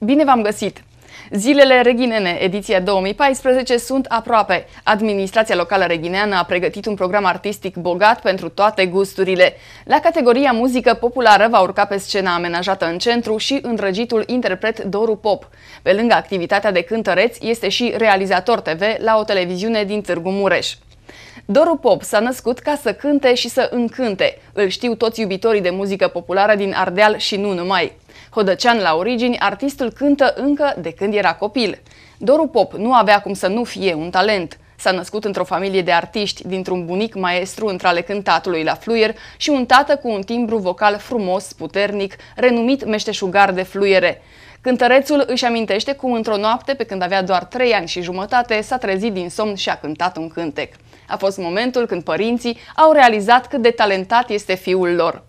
Bine v-am găsit! Zilele reginene ediția 2014, sunt aproape. Administrația locală reghineană a pregătit un program artistic bogat pentru toate gusturile. La categoria muzică populară va urca pe scena amenajată în centru și îndrăgitul interpret Doru Pop. Pe lângă activitatea de cântăreț, este și realizator TV la o televiziune din Târgu Mureș. Doru Pop s-a născut ca să cânte și să încânte. Îl știu toți iubitorii de muzică populară din Ardeal și nu numai. Hodăcean la origini, artistul cântă încă de când era copil. Doru Pop nu avea cum să nu fie un talent. S-a născut într-o familie de artiști, dintr-un bunic maestru între ale cântatului la fluier și un tată cu un timbru vocal frumos, puternic, renumit meșteșugar de fluiere. Cântărețul își amintește cum într-o noapte, pe când avea doar trei ani și jumătate, s-a trezit din somn și a cântat un cântec. A fost momentul când părinții au realizat cât de talentat este fiul lor.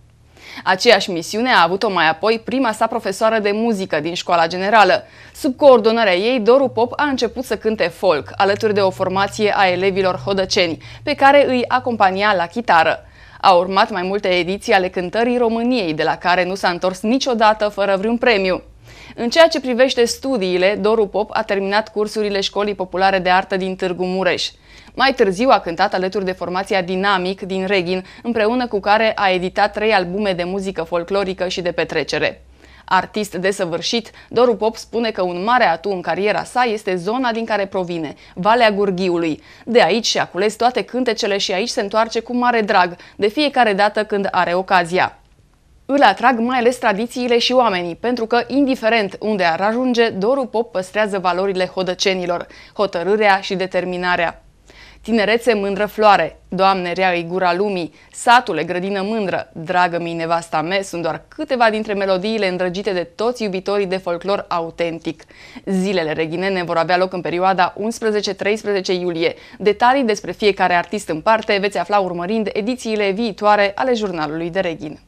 Aceeași misiune a avut-o mai apoi prima sa profesoară de muzică din școala generală. Sub coordonarea ei, Doru Pop a început să cânte folk, alături de o formație a elevilor hodăceni, pe care îi acompania la chitară. A urmat mai multe ediții ale cântării României, de la care nu s-a întors niciodată fără vreun premiu. În ceea ce privește studiile, Doru Pop a terminat cursurile Școlii Populare de Artă din Târgu Mureș. Mai târziu a cântat alături de formația Dinamic din Reghin, împreună cu care a editat trei albume de muzică folclorică și de petrecere. Artist desăvârșit, Doru Pop spune că un mare atu în cariera sa este zona din care provine, Valea Gurghiului. De aici și-a cules toate cântecele și aici se întoarce cu mare drag, de fiecare dată când are ocazia. Îl atrag mai ales tradițiile și oamenii, pentru că, indiferent unde ar ajunge, Doru Pop păstrează valorile hodăcenilor, hotărârea și determinarea. Tinerețe mândră floare, Doamne rea gura lumii, satule grădină mândră, dragă mi nevasta me, sunt doar câteva dintre melodiile îndrăgite de toți iubitorii de folclor autentic. Zilele reghinene vor avea loc în perioada 11-13 iulie. Detalii despre fiecare artist în parte veți afla urmărind edițiile viitoare ale jurnalului de reghin.